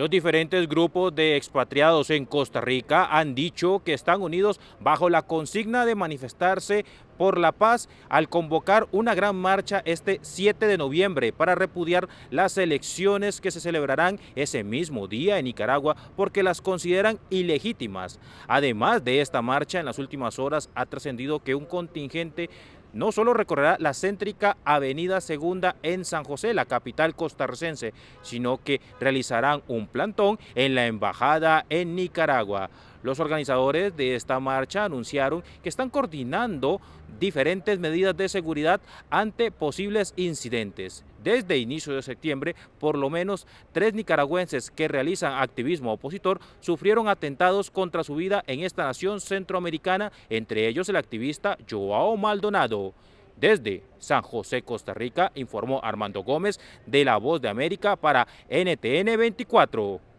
Los diferentes grupos de expatriados en Costa Rica han dicho que están unidos bajo la consigna de manifestarse por la paz al convocar una gran marcha este 7 de noviembre para repudiar las elecciones que se celebrarán ese mismo día en Nicaragua porque las consideran ilegítimas. Además de esta marcha, en las últimas horas ha trascendido que un contingente no solo recorrerá la céntrica Avenida Segunda en San José, la capital costarricense, sino que realizarán un plantón en la Embajada en Nicaragua. Los organizadores de esta marcha anunciaron que están coordinando diferentes medidas de seguridad ante posibles incidentes. Desde inicio de septiembre, por lo menos tres nicaragüenses que realizan activismo opositor sufrieron atentados contra su vida en esta nación centroamericana, entre ellos el activista Joao Maldonado. Desde San José, Costa Rica, informó Armando Gómez de La Voz de América para NTN 24.